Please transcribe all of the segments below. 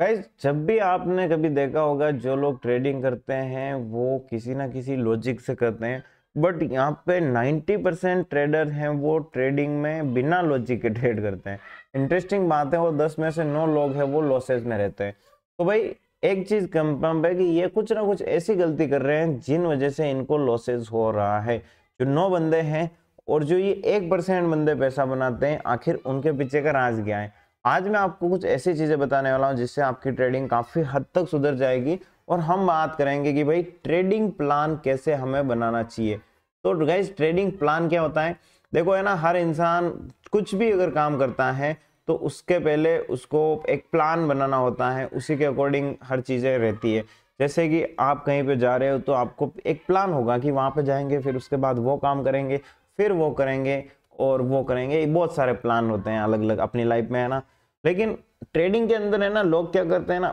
भाई जब भी आपने कभी देखा होगा जो लोग ट्रेडिंग करते हैं वो किसी ना किसी लॉजिक से करते हैं बट यहाँ पे 90 परसेंट ट्रेडर हैं वो ट्रेडिंग में बिना लॉजिक के ट्रेड करते हैं इंटरेस्टिंग बात है वो 10 में से 9 लोग हैं वो लॉसेज में रहते हैं तो भाई एक चीज़ कंफर्म है कि ये कुछ ना कुछ ऐसी गलती कर रहे हैं जिन वजह से इनको लॉसेज हो रहा है जो नौ बंदे हैं और जो ये एक परसेंट बंदे पैसा बनाते हैं आखिर उनके पीछे का राज क्या है आज मैं आपको कुछ ऐसी चीज़ें बताने वाला हूँ जिससे आपकी ट्रेडिंग काफ़ी हद तक सुधर जाएगी और हम बात करेंगे कि भाई ट्रेडिंग प्लान कैसे हमें बनाना चाहिए तो गाइज ट्रेडिंग प्लान क्या होता है देखो है ना हर इंसान कुछ भी अगर काम करता है तो उसके पहले उसको एक प्लान बनाना होता है उसी के अकॉर्डिंग हर चीज़ें रहती है जैसे कि आप कहीं पे जा रहे हो तो आपको एक प्लान होगा कि वहाँ पे जाएंगे फिर उसके बाद वो काम करेंगे फिर वो करेंगे और वो करेंगे बहुत सारे प्लान होते हैं अलग अलग अपनी लाइफ में है ना लेकिन ट्रेडिंग के अंदर है ना लोग क्या करते हैं ना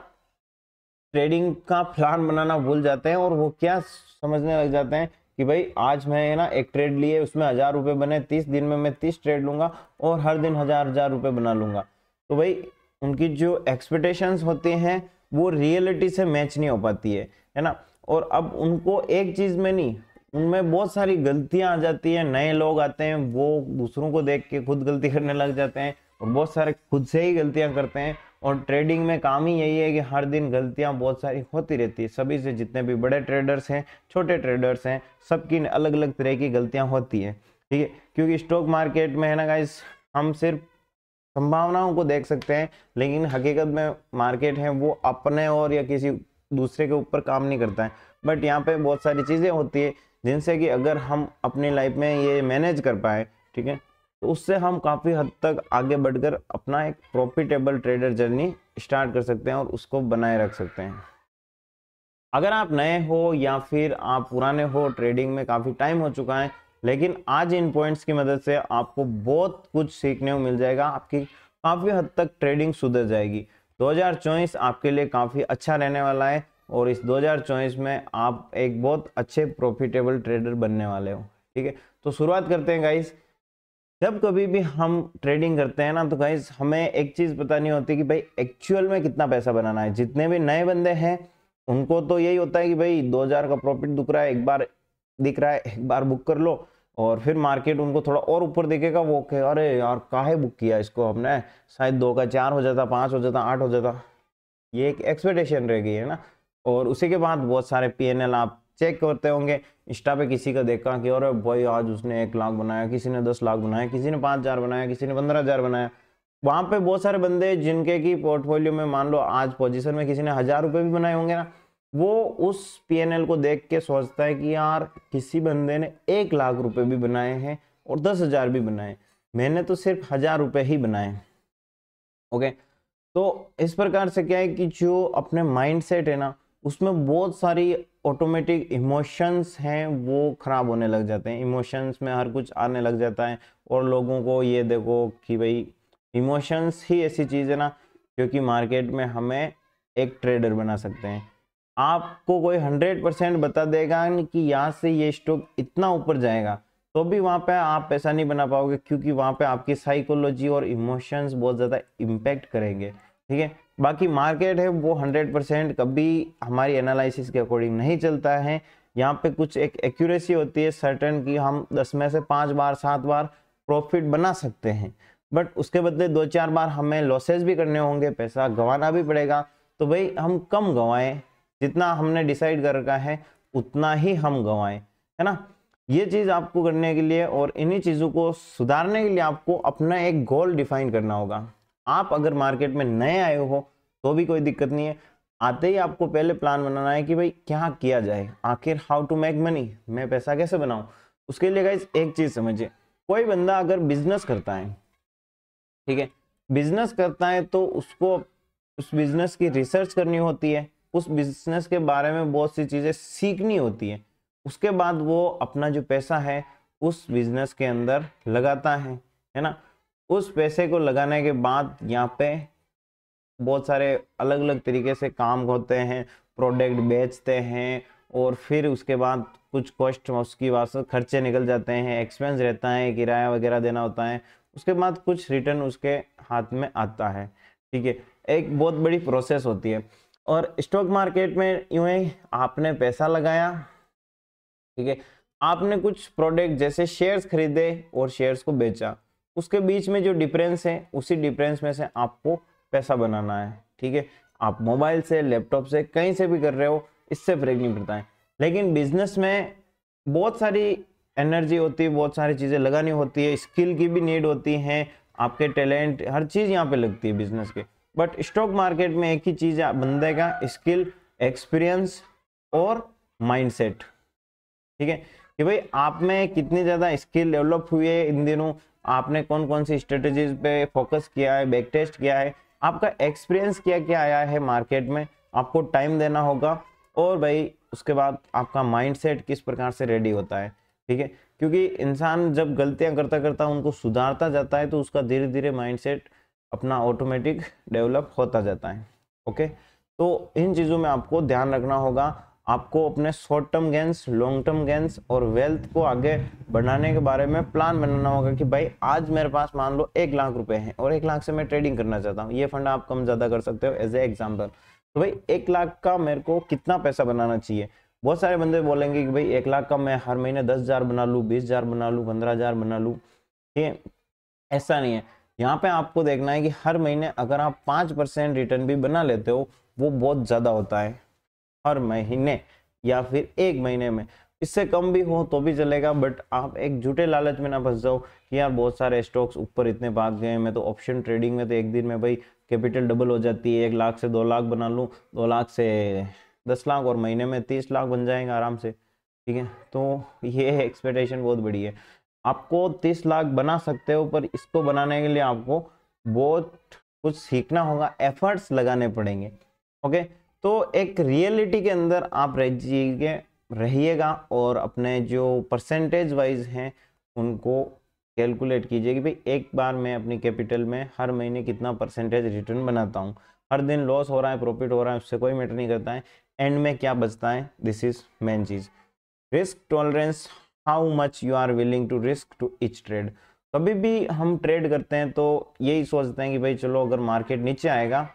ट्रेडिंग का प्लान बनाना भूल जाते हैं और वो क्या समझने लग जाते हैं कि भाई आज मैं है ना एक ट्रेड लिए उसमें हज़ार रुपये बने तीस दिन में मैं तीस ट्रेड लूँगा और हर दिन हज़ार हज़ार रुपये बना लूँगा तो भाई उनकी जो एक्सपेक्टेशंस होते हैं वो रियलिटी से मैच नहीं हो पाती है है ना और अब उनको एक चीज़ में नहीं उनमें बहुत सारी गलतियां आ जाती है नए लोग आते हैं वो दूसरों को देख के खुद गलती करने लग जाते हैं और बहुत सारे खुद से ही गलतियां करते हैं और ट्रेडिंग में काम ही यही है कि हर दिन गलतियां बहुत सारी होती रहती है सभी से जितने भी बड़े ट्रेडर्स हैं छोटे ट्रेडर्स हैं सबकी अलग अलग तरह की गलतियां होती है ठीक है क्योंकि स्टॉक मार्केट में है ना गाइस हम सिर्फ संभावनाओं को देख सकते हैं लेकिन हकीकत में मार्केट है वो अपने और या किसी दूसरे के ऊपर काम नहीं करता है बट यहाँ पे बहुत सारी चीज़ें होती है जिनसे कि अगर हम अपनी लाइफ में ये मैनेज कर पाए ठीक है तो उससे हम काफ़ी हद तक आगे बढ़कर अपना एक प्रॉफिटेबल ट्रेडर जर्नी स्टार्ट कर सकते हैं और उसको बनाए रख सकते हैं अगर आप नए हो या फिर आप पुराने हो ट्रेडिंग में काफ़ी टाइम हो चुका है लेकिन आज इन पॉइंट्स की मदद से आपको बहुत कुछ सीखने को मिल जाएगा आपकी काफ़ी हद तक ट्रेडिंग सुधर जाएगी 2024 आपके लिए काफ़ी अच्छा रहने वाला है और इस 2024 में आप एक बहुत अच्छे प्रॉफिटेबल ट्रेडर बनने वाले हो ठीक है तो शुरुआत करते हैं गाइस जब कभी भी हम ट्रेडिंग करते हैं ना तो गाइस हमें एक चीज़ पता नहीं होती कि भाई एक्चुअल में कितना पैसा बनाना है जितने भी नए बंदे हैं उनको तो यही होता है कि भाई 2000 का प्रॉफिट दिख रहा है एक बार दिख रहा है एक बार बुक कर लो और फिर मार्केट उनको थोड़ा और ऊपर देखेगा वो के अरे यार काहे बुक किया इसको हमने शायद दो का चार हो जाता पाँच हो जाता आठ हो जाता ये एक एक्सपेक्टेशन रह गई है ना और उसी के बाद बहुत सारे पी आप चेक करते होंगे इंस्टा पे किसी का देखा कि और भाई आज उसने एक लाख बनाया किसी ने दस लाख बनाया किसी ने पाँच हज़ार बनाया किसी ने पंद्रह हज़ार बनाया वहाँ पे बहुत सारे बंदे जिनके की पोर्टफोलियो में मान लो आज पोजीशन में किसी ने हज़ार रुपये भी बनाए होंगे ना वो उस पीएनएल को देख के सोचता है कि यार किसी बंदे ने एक लाख रुपये भी बनाए हैं और दस हज़ार भी बनाए मैंने तो सिर्फ हज़ार रुपये ही बनाए ओके तो इस प्रकार से क्या है कि जो अपने माइंड है ना उसमें बहुत सारी ऑटोमेटिक इमोशंस हैं वो ख़राब होने लग जाते हैं इमोशंस में हर कुछ आने लग जाता है और लोगों को ये देखो कि भाई इमोशंस ही ऐसी चीज़ है ना क्योंकि मार्केट में हमें एक ट्रेडर बना सकते हैं आपको कोई हंड्रेड परसेंट बता देगा कि यहाँ से ये स्टॉक इतना ऊपर जाएगा तो भी वहाँ पे आप पैसा नहीं बना पाओगे क्योंकि वहाँ पे आपकी साइकोलॉजी और इमोशंस बहुत ज़्यादा इम्पेक्ट करेंगे ठीक है बाकी मार्केट है वो 100 परसेंट कभी हमारी एनालिसिस के अकॉर्डिंग नहीं चलता है यहाँ पे कुछ एक एक्यूरेसी होती है सर्टन की हम दस में से पाँच बार सात बार प्रॉफिट बना सकते हैं बट उसके बदले दो चार बार हमें लॉसेज भी करने होंगे पैसा गंवाना भी पड़ेगा तो भाई हम कम गंवाएं जितना हमने डिसाइड कर रखा है उतना ही हम गंवाएं है ना ये चीज़ आपको करने के लिए और इन्हीं चीज़ों को सुधारने के लिए आपको अपना एक गोल डिफाइन करना होगा आप अगर मार्केट में नए आए हो तो भी कोई दिक्कत नहीं है आते ही आपको पहले प्लान बनाना है कि भाई क्या किया जाए आखिर हाउ टू मेक मनी मैं पैसा कैसे बनाऊं उसके लिए गाइज एक चीज़ समझिए कोई बंदा अगर बिजनेस करता है ठीक है बिजनेस करता है तो उसको उस बिजनेस की रिसर्च करनी होती है उस बिजनेस के बारे में बहुत सी चीज़ें सीखनी होती है उसके बाद वो अपना जो पैसा है उस बिजनेस के अंदर लगाता है है ना उस पैसे को लगाने के बाद यहाँ पे बहुत सारे अलग अलग तरीके से काम होते हैं प्रोडक्ट बेचते हैं और फिर उसके बाद कुछ कॉस्ट उसकी वास्तव खर्चे निकल जाते हैं एक्सपेंस रहता है किराया वगैरह देना होता है उसके बाद कुछ रिटर्न उसके हाथ में आता है ठीक है एक बहुत बड़ी प्रोसेस होती है और स्टॉक मार्केट में यूँ ही आपने पैसा लगाया ठीक है आपने कुछ प्रोडक्ट जैसे शेयर्स खरीदे और शेयर्स को बेचा उसके बीच में जो डिफरेंस है उसी डिफरेंस में से आपको पैसा बनाना है ठीक है आप मोबाइल से लैपटॉप से कहीं से भी कर रहे हो इससे फर्क नहीं पड़ता है लेकिन बिजनेस में बहुत सारी एनर्जी होती है बहुत सारी चीज़ें लगानी होती है स्किल की भी नीड होती है आपके टैलेंट हर चीज़ यहाँ पे लगती है बिजनेस के बट स्टॉक मार्केट में एक ही चीज़ है बंदे का स्किल एक्सपीरियंस और माइंडसेट ठीक है कि भाई आप में कितनी ज़्यादा स्किल डेवलप हुई है इन दिनों आपने कौन कौन सी स्ट्रेटेजीज पे फोकस किया है बैक टेस्ट किया है आपका एक्सपीरियंस क्या क्या आया है मार्केट में आपको टाइम देना होगा और भाई उसके बाद आपका माइंडसेट किस प्रकार से रेडी होता है ठीक है क्योंकि इंसान जब गलतियां करता करता उनको सुधारता जाता है तो उसका धीरे धीरे माइंडसेट अपना ऑटोमेटिक डेवलप होता जाता है ओके तो इन चीज़ों में आपको ध्यान रखना होगा आपको अपने short term gains long term gains और वेल्थ को आगे बढ़ाने के बारे में प्लान बनाना होगा कि भाई आज मेरे पास मान लो एक लाख रुपए हैं और एक लाख से मैं ट्रेडिंग करना चाहता हूँ ये फंड आप कम ज़्यादा कर सकते हो एज ए एग्जाम्पल तो भाई एक लाख का मेरे को कितना पैसा बनाना चाहिए बहुत सारे बंदे बोलेंगे कि भाई एक लाख का मैं हर महीने दस हज़ार बना लूँ बीस हज़ार बना लूँ पंद्रह हज़ार बना लूँ ठीक है ऐसा नहीं है यहाँ पे आपको देखना है कि हर महीने अगर आप पाँच परसेंट रिटर्न भी बना लेते हो वो बहुत ज़्यादा होता है हर महीने या फिर एक महीने में इससे कम भी हो तो भी चलेगा बट आप एक झूठे लालच में ना फंस जाओ कि यार बहुत सारे स्टॉक्स ऊपर इतने भाग गए हैं मैं तो ऑप्शन ट्रेडिंग में तो एक दिन में भाई कैपिटल डबल हो जाती है एक लाख से दो लाख बना लूँ दो लाख से दस लाख और महीने में तीस लाख बन जाएंगे आराम से ठीक है तो ये एक्सपेक्टेशन बहुत बड़ी है आपको तीस लाख बना सकते हो पर इसको तो बनाने के लिए आपको बहुत कुछ सीखना होगा एफर्ट्स लगाने पड़ेंगे ओके तो एक रियलिटी के अंदर आप रहिए रहिएगा और अपने जो परसेंटेज वाइज हैं उनको कैलकुलेट कीजिए कि भाई एक बार मैं अपनी कैपिटल में हर महीने कितना परसेंटेज रिटर्न बनाता हूँ हर दिन लॉस हो रहा है प्रॉफिट हो रहा है उससे कोई मैटर नहीं करता है एंड में क्या बचता है दिस इज मेन चीज़ risk tolerance how much you are willing to risk to each trade कभी भी हम ट्रेड करते हैं तो यही सोचते हैं कि भाई चलो अगर मार्केट नीचे आएगा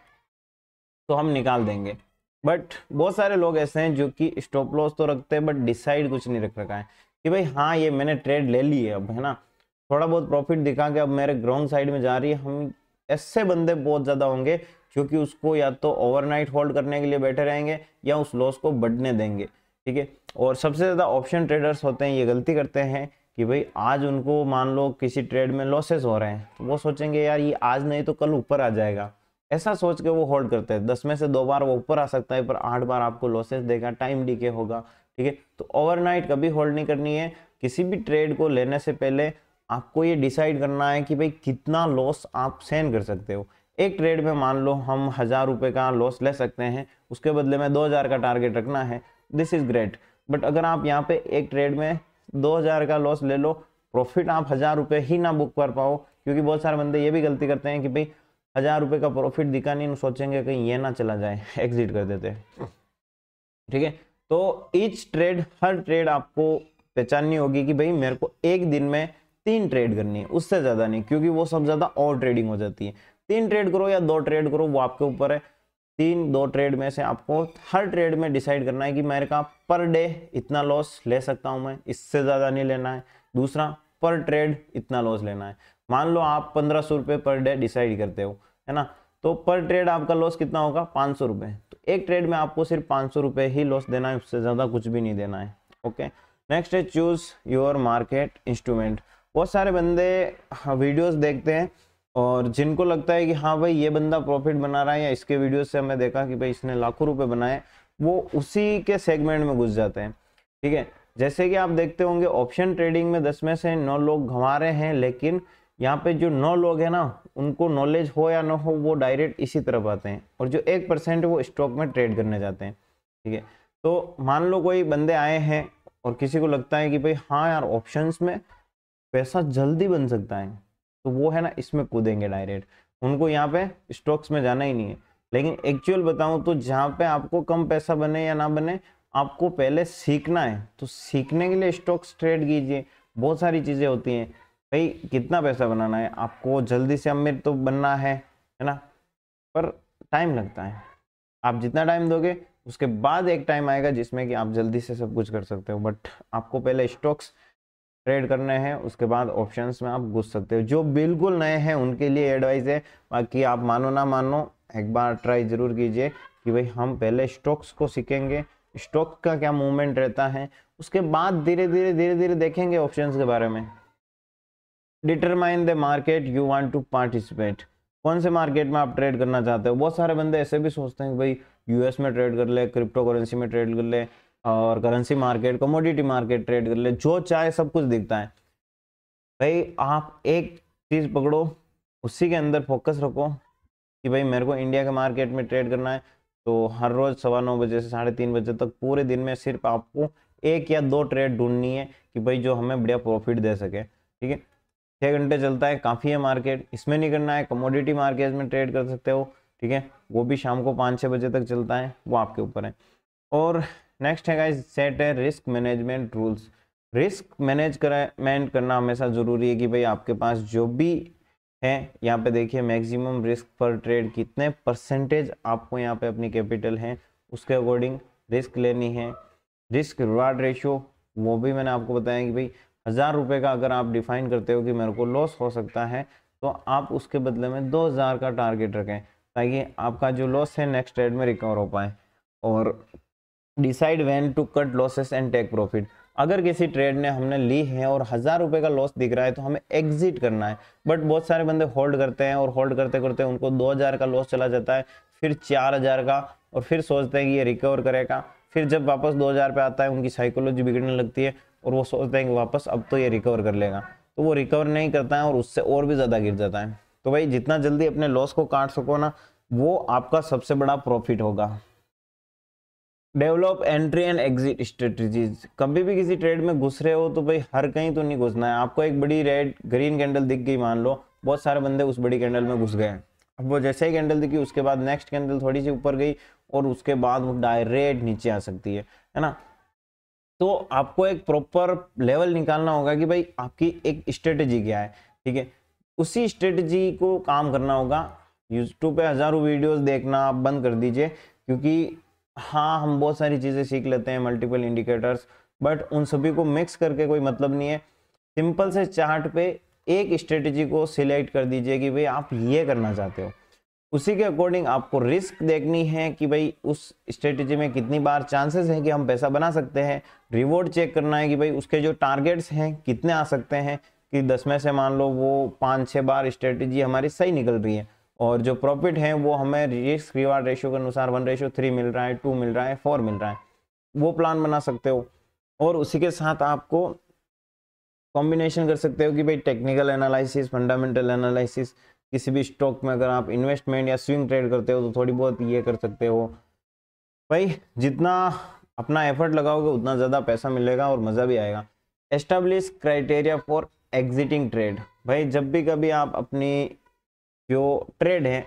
तो हम निकाल देंगे बट बहुत सारे लोग ऐसे हैं जो कि स्टॉप लॉस तो रखते हैं बट डिसाइड कुछ नहीं रख रखा है कि भाई हाँ ये मैंने ट्रेड ले ली है अब है ना थोड़ा बहुत प्रॉफिट दिखा के अब मेरे ग्राउंड साइड में जा रही है हम ऐसे बंदे बहुत ज़्यादा होंगे जो कि उसको या तो ओवरनाइट होल्ड करने के लिए बैठे रहेंगे या उस लॉस को बढ़ने देंगे ठीक है और सबसे ज़्यादा ऑप्शन ट्रेडर्स होते हैं ये गलती करते हैं कि भाई आज उनको मान लो किसी ट्रेड में लॉसेस हो रहे हैं तो वो सोचेंगे यार ये आज नहीं तो कल ऊपर आ जाएगा ऐसा सोच के वो होल्ड करते हैं दस में से दो बार वो ऊपर आ सकता है पर आठ बार आपको लॉसेस देगा टाइम डीके होगा ठीक है तो ओवरनाइट कभी होल्ड नहीं करनी है किसी भी ट्रेड को लेने से पहले आपको ये डिसाइड करना है कि भाई कितना लॉस आप सहन कर सकते हो एक ट्रेड में मान लो हम हज़ार रुपये का लॉस ले सकते हैं उसके बदले में दो हज़ार का टारगेट रखना है दिस इज़ ग्रेट बट अगर आप यहाँ पे एक ट्रेड में दो हज़ार का लॉस ले लो प्रॉफिट आप हज़ार रुपये ही ना बुक कर पाओ क्योंकि बहुत सारे बंदे ये भी गलती करते हैं कि भाई हज़ार रुपये का प्रॉफिट दिखा नहीं सोचेंगे कहीं ये ना चला जाए एग्जिट कर देते ठीक है तो ईच ट्रेड हर ट्रेड आपको पहचाननी होगी कि भाई मेरे को एक दिन में तीन ट्रेड करनी है उससे ज़्यादा नहीं क्योंकि वो सब ज़्यादा और ट्रेडिंग हो जाती है तीन ट्रेड करो या दो ट्रेड करो वो आपके ऊपर है तीन दो ट्रेड में से आपको हर ट्रेड में डिसाइड करना है कि मेरे का पर डे इतना लॉस ले सकता हूँ मैं इससे ज़्यादा नहीं लेना है दूसरा पर ट्रेड इतना लॉस लेना है मान लो आप पंद्रह सौ रुपये पर डे डिसाइड करते हो है ना तो पर ट्रेड आपका लॉस कितना होगा पाँच सौ रुपये तो एक ट्रेड में आपको सिर्फ पाँच सौ रुपये ही लॉस देना है उससे ज़्यादा कुछ भी नहीं देना है ओके नेक्स्ट है चूज़ योर मार्केट इंस्ट्रूमेंट बहुत सारे बंदे वीडियोस हाँ, देखते हैं और जिनको लगता है कि हाँ भाई ये बंदा प्रॉफिट बना रहा है या इसके वीडियो से हमें देखा कि भाई इसने लाखों रुपये बनाए वो उसी के सेगमेंट में घुस जाते हैं ठीक है जैसे कि आप देखते होंगे ऑप्शन ट्रेडिंग में दस में से नौ लोग घमा रहे हैं लेकिन यहाँ पे जो नौ लोग हैं ना उनको नॉलेज हो या ना हो वो डायरेक्ट इसी तरफ आते हैं और जो एक परसेंट वो स्टॉक में ट्रेड करने जाते हैं ठीक है तो मान लो कोई बंदे आए हैं और किसी को लगता है कि भाई हाँ यार ऑप्शंस में पैसा जल्दी बन सकता है तो वो है ना इसमें कूदेंगे डायरेक्ट उनको यहाँ पे स्टॉक्स में जाना ही नहीं है लेकिन एक्चुअल बताऊँ तो जहाँ पे आपको कम पैसा बने या ना बने आपको पहले सीखना है तो सीखने के लिए स्टॉक्स ट्रेड कीजिए बहुत सारी चीज़ें होती हैं भाई कितना पैसा बनाना है आपको जल्दी से अमीर तो बनना है है ना पर टाइम लगता है आप जितना टाइम दोगे उसके बाद एक टाइम आएगा जिसमें कि आप जल्दी से सब कुछ कर सकते हो बट आपको पहले स्टॉक्स ट्रेड करने हैं उसके बाद ऑप्शंस में आप घुस सकते हो जो बिल्कुल नए हैं उनके लिए एडवाइस है बाकी आप मानो ना मानो एक बार ट्राई ज़रूर कीजिए कि भाई हम पहले स्टॉक्स को सीखेंगे स्टॉक का क्या मूवमेंट रहता है उसके बाद धीरे धीरे धीरे धीरे देखेंगे ऑप्शंस के बारे में determine the market you want to participate कौन से मार्केट में आप ट्रेड करना चाहते हो बहुत सारे बंदे ऐसे भी सोचते हैं कि भाई यूएस में ट्रेड कर ले क्रिप्टो करेंसी में ट्रेड कर ले और currency market commodity market trade कर ले जो चाहे सब कुछ दिखता है भाई आप एक चीज़ पकड़ो उसी के अंदर फोकस रखो कि भाई मेरे को इंडिया के मार्केट में ट्रेड करना है तो हर रोज़ सवा नौ बजे से साढ़े तीन बजे तक पूरे दिन में सिर्फ आपको एक या दो ट्रेड ढूंढनी है कि भाई जो हमें बढ़िया प्रॉफिट दे सके ठीक है छः घंटे चलता है काफ़ी है मार्केट इसमें नहीं करना है कमोडिटी मार्केट में ट्रेड कर सकते हो ठीक है वो भी शाम को पाँच छः बजे तक चलता है वो आपके ऊपर है और नेक्स्ट है गाइज सेट है risk management rules risk manage करमेंट करना हमेशा ज़रूरी है कि भाई आपके पास जो भी है यहाँ पे देखिए मैक्सिमम रिस्क पर ट्रेड कितने परसेंटेज आपको यहाँ पे अपनी कैपिटल है उसके अकॉर्डिंग रिस्क लेनी है रिस्क रिवार्ड रेशियो वो भी मैंने आपको बताया कि भाई हज़ार रुपये का अगर आप डिफाइन करते हो कि मेरे को लॉस हो सकता है तो आप उसके बदले में दो हज़ार का टारगेट रखें ताकि आपका जो लॉस है नेक्स्ट ट्रेड में रिकवर हो पाए और decide when to cut losses and take profit अगर किसी ट्रेड ने हमने ली है और हज़ार रुपये का लॉस दिख रहा है तो हमें एग्जिट करना है बट बहुत सारे बंदे होल्ड करते हैं और होल्ड करते करते उनको दो हज़ार का लॉस चला जाता है फिर चार हज़ार का और फिर सोचते हैं कि ये रिकवर करेगा फिर जब वापस दो हज़ार पे आता है उनकी साइकोलॉजी बिगड़ने लगती है और वो सोचते हैं कि वापस अब तो ये रिकवर कर लेगा तो वो रिकवर नहीं करता है और उससे और भी ज़्यादा गिर जाता है तो भाई जितना जल्दी अपने लॉस को काट सको ना वो आपका सबसे बड़ा प्रॉफिट होगा develop entry and exit strategies कभी भी किसी ट्रेड में घुस रहे हो तो भाई हर कहीं तो नहीं घुसना है आपको एक बड़ी रेड ग्रीन कैंडल दिख गई मान लो बहुत सारे बंदे उस बड़ी कैंडल में घुस गए अब वो जैसे ही कैंडल दिखी उसके बाद नेक्स्ट कैंडल थोड़ी सी ऊपर गई और उसके बाद वो डायरेक्ट नीचे आ सकती है है ना तो आपको एक प्रॉपर लेवल निकालना होगा कि भाई आपकी एक स्ट्रेटजी क्या है ठीक है उसी स्ट्रेटजी को काम करना होगा यूट्यूब पे हज़ारों वीडियोस देखना आप बंद कर दीजिए क्योंकि हाँ हम बहुत सारी चीज़ें सीख लेते हैं मल्टीपल इंडिकेटर्स बट उन सभी को मिक्स करके कोई मतलब नहीं है सिंपल से चार्ट पे एक स्ट्रेटजी को सिलेक्ट कर दीजिए कि भाई आप ये करना चाहते हो उसी के अकॉर्डिंग आपको रिस्क देखनी है कि भाई उस स्ट्रेटजी में कितनी बार चांसेस हैं कि हम पैसा बना सकते हैं रिवॉर्ड चेक करना है कि भाई उसके जो टारगेट्स हैं कितने आ सकते हैं कि दस में से मान लो वो पाँच छः बार स्ट्रेटजी हमारी सही निकल रही है और जो प्रॉफिट है वो हमें रिस्क रिवार्ड रेशो के अनुसार वन रेशो थ्री मिल रहा है टू मिल रहा है फोर मिल रहा है वो प्लान बना सकते हो और उसी के साथ आपको कॉम्बिनेशन कर सकते हो कि भाई टेक्निकल एनालिसिस फंडामेंटल एनालिसिस किसी भी स्टॉक में अगर आप इन्वेस्टमेंट या स्विंग ट्रेड करते हो तो थोड़ी बहुत ये कर सकते हो भाई जितना अपना एफर्ट लगाओगे उतना ज़्यादा पैसा मिलेगा और मज़ा भी आएगा establish criteria for exiting trade भाई जब भी कभी आप अपनी जो ट्रेड है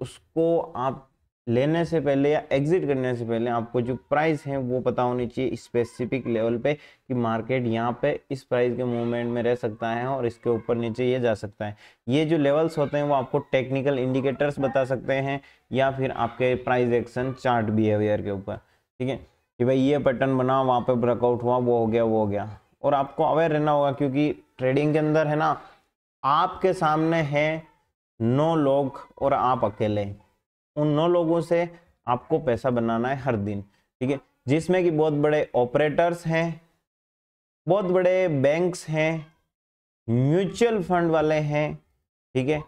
उसको आप लेने से पहले या एग्जिट करने से पहले आपको जो प्राइस है वो पता होनी चाहिए स्पेसिफिक लेवल पे कि मार्केट यहाँ पे इस प्राइस के मूवमेंट में रह सकता है और इसके ऊपर नीचे ये जा सकता है ये जो लेवल्स होते हैं वो आपको टेक्निकल इंडिकेटर्स बता सकते हैं या फिर आपके प्राइस एक्शन चार्ट बिहेवियर के ऊपर ठीक है कि भाई ये पैटर्न बना वहाँ पर ब्रेकआउट हुआ वो हो गया वो हो गया और आपको अवेयर रहना होगा क्योंकि ट्रेडिंग के अंदर है ना आपके सामने है नौ लोग और आप अकेले हैं उन नौ लोगों से आपको पैसा बनाना है हर दिन ठीक है जिसमें कि बहुत बड़े ऑपरेटर्स हैं बहुत बड़े बैंक्स हैं म्यूचुअल फंड वाले हैं ठीक है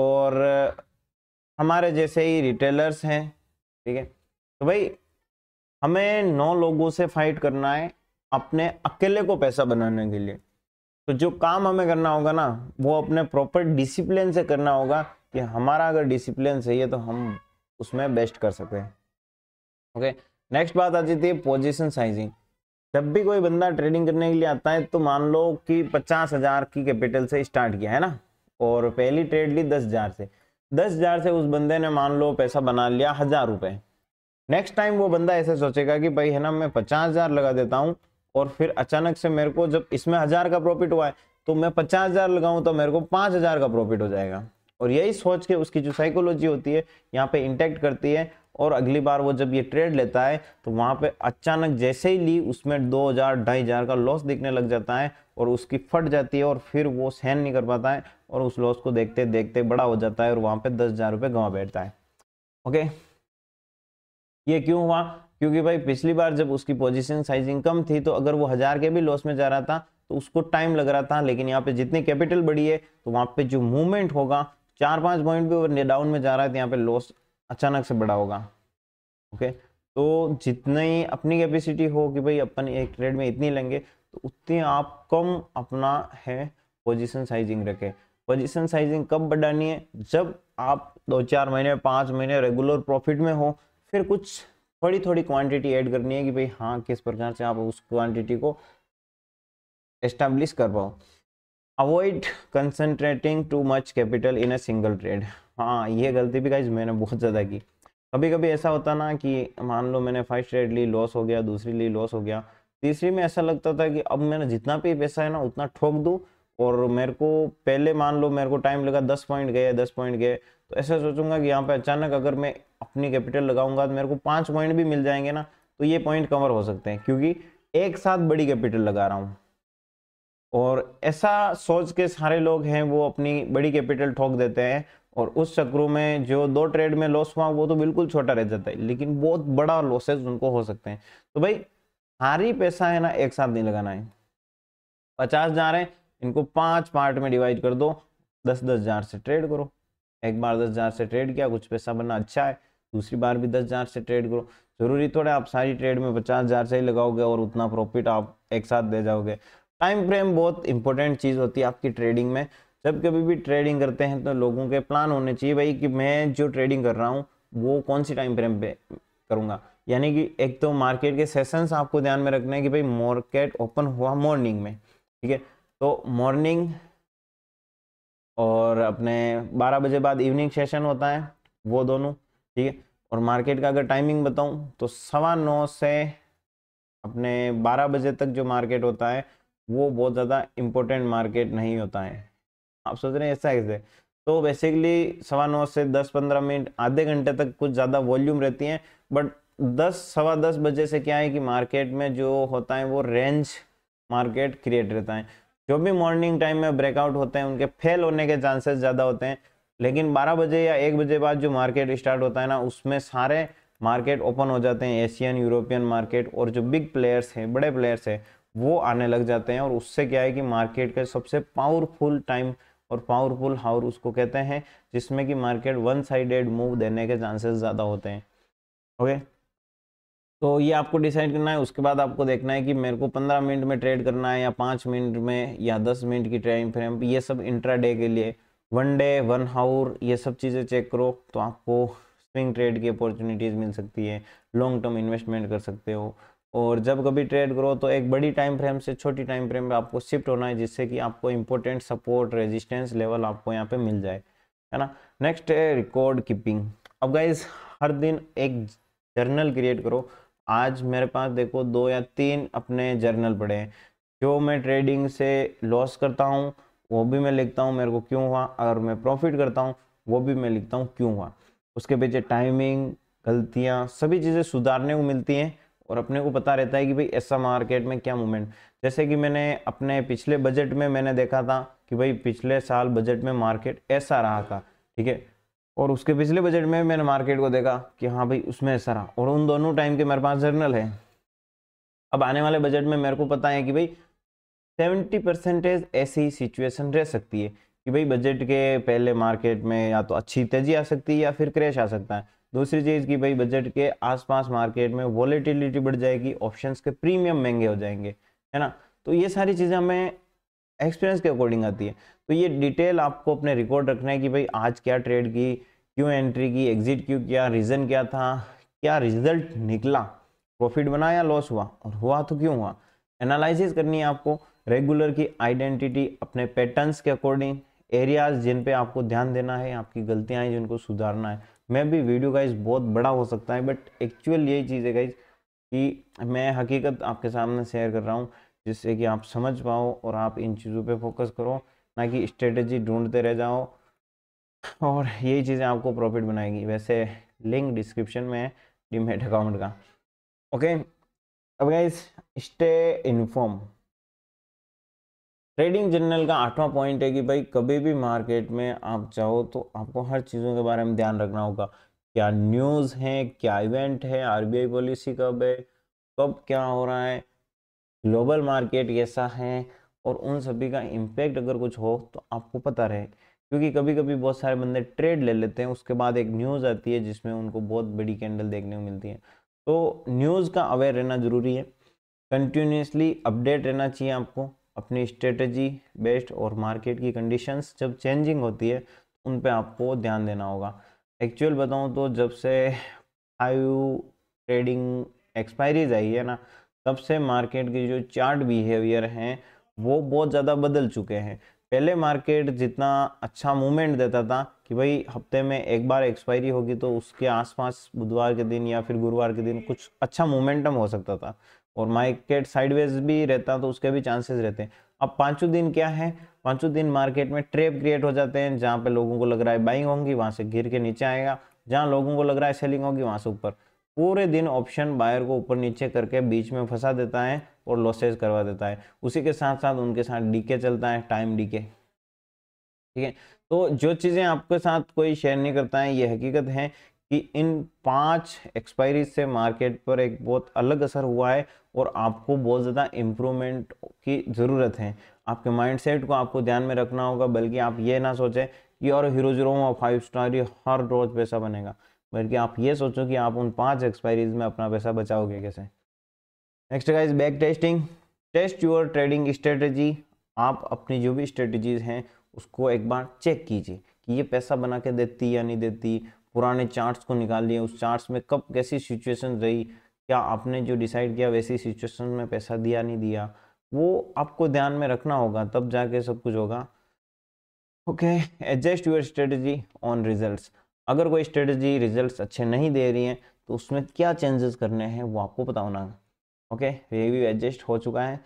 और हमारे जैसे ही रिटेलर्स हैं ठीक है तो भाई हमें नौ लोगों से फाइट करना है अपने अकेले को पैसा बनाने के लिए तो जो काम हमें करना होगा ना वो अपने प्रॉपर डिसिप्लिन से करना होगा कि हमारा अगर डिसिप्लिन सही है तो हम उसमें बेस्ट कर सकते हैं ओके नेक्स्ट बात आ जाती है पोजिशन साइजिंग जब भी कोई बंदा ट्रेडिंग करने के लिए आता है तो मान लो कि पचास हज़ार की कैपिटल से स्टार्ट किया है ना और पहली ट्रेड ली दस हज़ार से दस हज़ार से उस बंदे ने मान लो पैसा बना लिया हज़ार रुपए नेक्स्ट टाइम वो बंदा ऐसे सोचेगा कि भाई है ना मैं पचास हज़ार लगा देता हूँ और फिर अचानक से मेरे को जब इसमें हज़ार का प्रॉफिट हुआ है तो मैं पचास हज़ार लगाऊँ तो मेरे को पाँच हज़ार का प्रॉफिट हो जाएगा और यही सोच के उसकी जो साइकोलॉजी होती है यहाँ पे इंटैक्ट करती है और अगली बार वो जब ये ट्रेड लेता है तो वहाँ पे अचानक जैसे ही ली उसमें दो हज़ार ढाई हज़ार का लॉस दिखने लग जाता है और उसकी फट जाती है और फिर वो सहन नहीं कर पाता है और उस लॉस को देखते देखते बड़ा हो जाता है और वहाँ पे दस हज़ार रुपये गंवा बैठता है ओके ये क्यों हुआ क्योंकि भाई पिछली बार जब उसकी पोजिशन साइजिंग कम थी तो अगर वो हज़ार के भी लॉस में जा रहा था तो उसको टाइम लग रहा था लेकिन यहाँ पे जितनी कैपिटल बढ़ी है तो वहाँ पे जो मूवमेंट होगा चार पाँच पॉइंट भी डाउन में जा रहा है तो यहाँ पे लॉस अचानक से बड़ा होगा ओके तो जितनी अपनी कैपेसिटी हो कि भाई अपन एक ट्रेड में इतनी लेंगे तो उतनी आप कम अपना है पोजीशन साइजिंग रखें पोजीशन साइजिंग कब बढ़ानी है जब आप दो चार महीने पाँच महीने रेगुलर प्रॉफिट में हो फिर कुछ थोड़ी थोड़ी क्वांटिटी ऐड करनी है कि भाई हाँ किस प्रकार से आप उस क्वांटिटी को एस्टैब्लिश कर पाओ avoid concentrating too much capital in a single trade हाँ ये गलती भी गाइज मैंने बहुत ज़्यादा की कभी कभी ऐसा होता ना कि मान लो मैंने फर्स्ट ट्रेड ली लॉस हो गया दूसरी ली लॉस हो गया तीसरी में ऐसा लगता था कि अब मैंने जितना भी पैसा है ना उतना ठोक दूँ और मेरे को पहले मान लो मेरे को टाइम लगा दस पॉइंट गए दस पॉइंट गए तो ऐसा सोचूंगा कि यहाँ पे अचानक अगर मैं अपनी कैपिटल लगाऊंगा तो मेरे को पाँच पॉइंट भी मिल जाएंगे ना तो ये पॉइंट कवर हो सकते हैं क्योंकि एक साथ बड़ी कैपिटल लगा रहा हूँ और ऐसा सोच के सारे लोग हैं वो अपनी बड़ी कैपिटल ठोक देते हैं और उस चक्रों में जो दो ट्रेड में लॉस हुआ वो तो बिल्कुल छोटा रह जाता है लेकिन बहुत बड़ा लॉसेज उनको हो सकते हैं तो भाई हारी पैसा है ना एक साथ नहीं लगाना है पचास हजार है इनको पांच पार्ट में डिवाइड कर दो दस दस हजार से ट्रेड करो एक बार दस हजार से ट्रेड किया कुछ पैसा बनना अच्छा है दूसरी बार भी दस हजार से ट्रेड करो जरूरी थोड़ा आप सारी ट्रेड में पचास हजार से ही लगाओगे और उतना प्रॉफिट आप एक साथ दे जाओगे टाइम फ्रेम बहुत इंपॉर्टेंट चीज़ होती है आपकी ट्रेडिंग में जब कभी भी ट्रेडिंग करते हैं तो लोगों के प्लान होने चाहिए भाई कि मैं जो ट्रेडिंग कर रहा हूँ वो कौन सी टाइम फ्रेम पे करूँगा यानी कि एक तो मार्केट के सेशंस आपको ध्यान में रखना है कि भाई मार्केट ओपन हुआ मॉर्निंग में ठीक है तो मॉर्निंग और अपने 12 बजे बाद इवनिंग सेशन होता है वो दोनों ठीक है और मार्केट का अगर टाइमिंग बताऊं तो सवा नौ से अपने 12 बजे तक जो मार्केट होता है वो बहुत ज़्यादा इम्पोर्टेंट मार्केट नहीं होता है आप सोच रहे हैं ऐसा कैसे तो बेसिकली सवा नौ से दस पंद्रह मिनट आधे घंटे तक कुछ ज़्यादा वॉल्यूम रहती है बट दस सवा दस बजे से क्या है कि मार्केट में जो होता है वो रेंज मार्केट क्रिएट रहता है जो भी मॉर्निंग टाइम में ब्रेकआउट होते हैं उनके फेल होने के चांसेस ज़्यादा होते हैं लेकिन 12 बजे या 1 बजे बाद जो मार्केट स्टार्ट होता है ना उसमें सारे मार्केट ओपन हो जाते हैं एशियन यूरोपियन मार्केट और जो बिग प्लेयर्स हैं बड़े प्लेयर्स हैं वो आने लग जाते हैं और उससे क्या है कि मार्केट का सबसे पावरफुल टाइम और पावरफुल हाउर उसको कहते हैं जिसमें कि मार्केट वन साइडेड मूव देने के चांसेस ज़्यादा होते हैं ओके तो ये आपको डिसाइड करना है उसके बाद आपको देखना है कि मेरे को पंद्रह मिनट में ट्रेड करना है या पाँच मिनट में या दस मिनट की टाइम फ्रेम ये सब इंट्रा डे के लिए वन डे वन हाउर ये सब चीज़ें चेक करो तो आपको स्विंग ट्रेड की अपॉर्चुनिटीज़ मिल सकती है लॉन्ग टर्म इन्वेस्टमेंट कर सकते हो और जब कभी ट्रेड करो तो एक बड़ी टाइम फ्रेम से छोटी टाइम फ्रेम में आपको शिफ्ट होना है जिससे कि आपको इंपॉर्टेंट सपोर्ट रेजिस्टेंस लेवल आपको यहाँ पे मिल जाए है ना नेक्स्ट है रिकॉर्ड कीपिंग अब गाइज हर दिन एक जर्नल क्रिएट करो आज मेरे पास देखो दो या तीन अपने जर्नल पड़े हैं जो मैं ट्रेडिंग से लॉस करता हूँ वो भी मैं लिखता हूँ मेरे को क्यों हुआ और मैं प्रॉफिट करता हूँ वो भी मैं लिखता हूँ क्यों हुआ उसके पीछे टाइमिंग गलतियाँ सभी चीज़ें सुधारने को मिलती हैं और अपने को पता रहता है कि भाई ऐसा मार्केट में क्या मूवमेंट जैसे कि मैंने अपने पिछले बजट में मैंने देखा था कि भाई पिछले साल बजट में मार्केट ऐसा रहा था ठीक है और उसके पिछले बजट में मैंने मार्केट को देखा कि हाँ भाई उसमें ऐसा रहा और उन दोनों टाइम के मेरे पास जर्नल है अब आने वाले बजट में मेरे को पता है कि भाई सेवेंटी परसेंटेज ऐसी सिचुएशन रह सकती है कि भाई बजट के पहले मार्केट में या तो अच्छी तेजी आ सकती है या फिर क्रैश आ सकता है दूसरी चीज़ की भाई बजट के आसपास मार्केट में वॉलेटिलिटी बढ़ जाएगी ऑप्शंस के प्रीमियम महंगे हो जाएंगे है ना तो ये सारी चीज़ें हमें एक्सपीरियंस के अकॉर्डिंग आती है तो ये डिटेल आपको अपने रिकॉर्ड रखना है कि भाई आज क्या ट्रेड की क्यों एंट्री की एग्जिट क्यों किया रीज़न क्या था क्या रिजल्ट निकला प्रॉफिट बना या लॉस हुआ और हुआ तो क्यों हुआ एनालिसिस करनी है आपको रेगुलर की आइडेंटिटी अपने पैटर्न्स के अकॉर्डिंग एरियाज जिन पे आपको ध्यान देना है आपकी गलतियाँ हैं जिनको सुधारना है मैं भी वीडियो गाइज बहुत बड़ा हो सकता है बट एक्चुअल यही चीज़ है गाइज कि मैं हकीकत आपके सामने शेयर कर रहा हूँ जिससे कि आप समझ पाओ और आप इन चीज़ों पे फोकस करो ना कि स्ट्रेटजी ढूंढते रह जाओ और यही चीज़ें आपको प्रॉफिट बनाएगी वैसे लिंक डिस्क्रिप्शन में है डीमेट अकाउंट का ओके अब guys stay inform trading journal का आठवां पॉइंट है कि भाई कभी भी मार्केट में आप जाओ तो आपको हर चीज़ों के बारे में ध्यान रखना होगा क्या न्यूज़ है क्या इवेंट है आरबीआई पॉलिसी कब है कब क्या हो रहा है ग्लोबल मार्केट कैसा है और उन सभी का इम्पेक्ट अगर कुछ हो तो आपको पता रहे क्योंकि कभी कभी बहुत सारे बंदे ट्रेड ले लेते हैं उसके बाद एक न्यूज़ आती है जिसमें उनको बहुत बड़ी कैंडल देखने को मिलती है तो न्यूज़ का अवेयर रहना ज़रूरी है कंटिन्यूसली अपडेट रहना चाहिए आपको अपनी स्ट्रेटजी बेस्ट और मार्केट की कंडीशंस जब चेंजिंग होती है तो उन पे आपको ध्यान देना होगा एक्चुअल बताऊँ तो जब से आयु ट्रेडिंग एक्सपायरीज आई है ना तब से मार्केट की जो चार्ट बिहेवियर हैं वो बहुत ज़्यादा बदल चुके हैं पहले मार्केट जितना अच्छा मूवमेंट देता था कि भाई हफ्ते में एक बार एक्सपायरी होगी तो उसके आसपास बुधवार के दिन या फिर गुरुवार के दिन कुछ अच्छा मोमेंटम हो सकता था और मार्केट साइडवेज भी रहता तो उसके भी चांसेस रहते हैं अब पाँचों दिन क्या है पाँचों दिन मार्केट में ट्रेप क्रिएट हो जाते हैं जहाँ पे लोगों को लग रहा है बाइंग होंगी वहां से गिर के नीचे आएगा जहाँ लोगों को लग रहा है सेलिंग होगी वहां से ऊपर पूरे दिन ऑप्शन बायर को ऊपर नीचे करके बीच में फंसा देता है और लॉसेज करवा देता है उसी के साथ साथ उनके साथ डीके चलता है टाइम डीके ठीक है तो जो चीज़ें आपके साथ कोई शेयर नहीं करता है ये हकीकत है कि इन पांच एक्सपायरी से मार्केट पर एक बहुत अलग असर हुआ है और आपको बहुत ज़्यादा इम्प्रूवमेंट की ज़रूरत है आपके माइंडसेट को आपको ध्यान में रखना होगा बल्कि आप ये ना सोचें कि और हीरो जीरो फाइव स्टार ये हर रोज़ पैसा बनेगा बल्कि आप ये सोचो कि आप उन पाँच एक्सपायरीज में अपना पैसा बचाओगे कैसे next guys back testing test your trading strategy आप अपनी जो भी स्ट्रेटजीज हैं उसको एक बार चेक कीजिए कि ये पैसा बना के देती या नहीं देती पुराने चार्ट्स को निकाल लिए उस चार्ट्स में कब कैसी सिचुएशन रही क्या आपने जो डिसाइड किया वैसी सिचुएशन में पैसा दिया नहीं दिया वो आपको ध्यान में रखना होगा तब जाके सब कुछ होगा okay adjust your strategy on results अगर कोई स्ट्रेटजी रिजल्ट्स अच्छे नहीं दे रही हैं तो उसमें क्या चेंजेस करने हैं वो आपको पता होना ओके रिव्यू एडजस्ट हो चुका है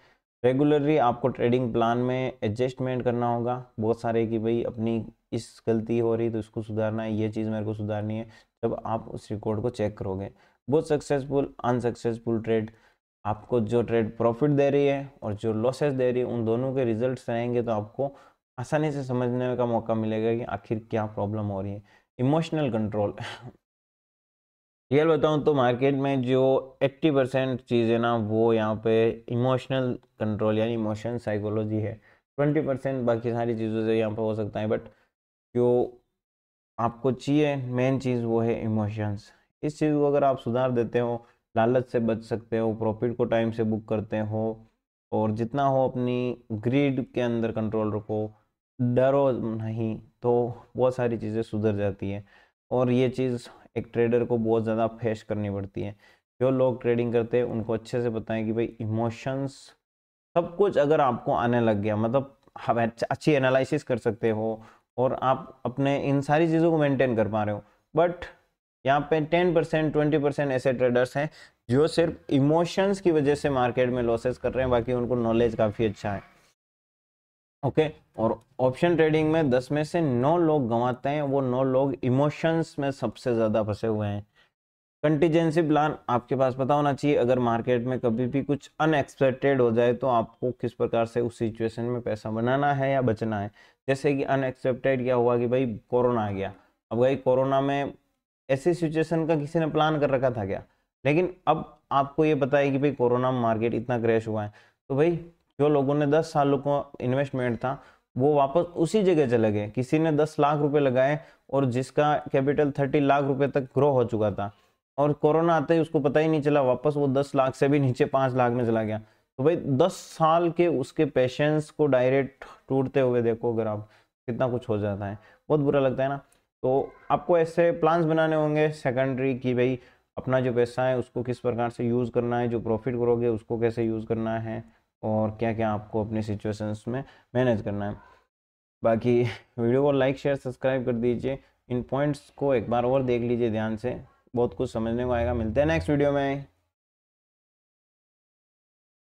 रेगुलरली आपको ट्रेडिंग प्लान में एडजस्टमेंट करना होगा बहुत सारे कि भाई अपनी इस गलती हो रही तो इसको सुधारना है ये चीज़ मेरे को सुधारनी है जब आप उस रिकॉर्ड को चेक करोगे वो सक्सेसफुल अनसक्सेसफुल ट्रेड आपको जो ट्रेड प्रॉफिट दे रही है और जो लॉसेस दे रही है उन दोनों के रिजल्ट्स रहेंगे तो आपको आसानी से समझने का मौका मिलेगा कि आखिर क्या प्रॉब्लम हो रही है इमोशनल कंट्रोल रियल बताऊँ तो मार्केट में जो 80 परसेंट चीज़ है ना वो यहाँ पे इमोशनल कंट्रोल यानी इमोशन साइकोलॉजी है 20 परसेंट बाकी सारी चीज़ों से यहाँ पे हो सकता है बट जो आपको चाहिए मेन चीज़ वो है इमोशंस इस चीज़ को अगर आप सुधार देते हो लालच से बच सकते हो प्रॉफिट को टाइम से बुक करते हो और जितना हो अपनी ग्रीड के अंदर कंट्रोल रखो डरो नहीं तो बहुत सारी चीज़ें सुधर जाती है और ये चीज़ एक ट्रेडर को बहुत ज़्यादा फेस करनी पड़ती है जो लोग ट्रेडिंग करते हैं उनको अच्छे से बताएं कि भाई इमोशंस सब कुछ अगर आपको आने लग गया मतलब आप अच्छी एनालिसिस कर सकते हो और आप अपने इन सारी चीज़ों को मेंटेन कर पा रहे हो बट यहाँ पे टेन परसेंट ट्वेंटी परसेंट ऐसे ट्रेडर्स हैं जो सिर्फ इमोशंस की वजह से मार्केट में लॉसेस कर रहे हैं बाकी उनको नॉलेज काफ़ी अच्छा है ओके okay? और ऑप्शन ट्रेडिंग में दस में से नौ लोग गंवाते हैं वो नौ लोग इमोशंस में सबसे ज़्यादा फंसे हुए हैं कंटीजेंसी प्लान आपके पास पता होना चाहिए अगर मार्केट में कभी भी कुछ अनएक्सपेक्टेड हो जाए तो आपको किस प्रकार से उस सिचुएशन में पैसा बनाना है या बचना है जैसे कि अनएक्सेप्टेड क्या हुआ कि भाई कोरोना आ गया अब भाई कोरोना में ऐसी सिचुएशन का किसी ने प्लान कर रखा था क्या लेकिन अब आपको ये पता है कि भाई कोरोना मार्केट इतना क्रैश हुआ है तो भाई जो लोगों ने दस सालों को इन्वेस्टमेंट था वो वापस उसी जगह चले गए किसी ने दस लाख रुपए लगाए और जिसका कैपिटल थर्टी लाख रुपए तक ग्रो हो चुका था और कोरोना आते ही उसको पता ही नहीं चला वापस वो दस लाख से भी नीचे पाँच लाख में चला गया तो भाई दस साल के उसके पेशेंस को डायरेक्ट टूटते हुए देखो अगर आप कितना कुछ हो जाता है बहुत बुरा लगता है ना तो आपको ऐसे प्लान्स बनाने होंगे सेकेंडरी कि भाई अपना जो पैसा है उसको किस प्रकार से यूज़ करना है जो प्रॉफिट करोगे उसको कैसे यूज़ करना है और क्या क्या आपको अपने सिचुएशंस में मैनेज करना है बाकी वीडियो को लाइक शेयर सब्सक्राइब कर दीजिए इन पॉइंट्स को एक बार और देख लीजिए ध्यान से बहुत कुछ समझने को आएगा मिलते हैं नेक्स्ट वीडियो में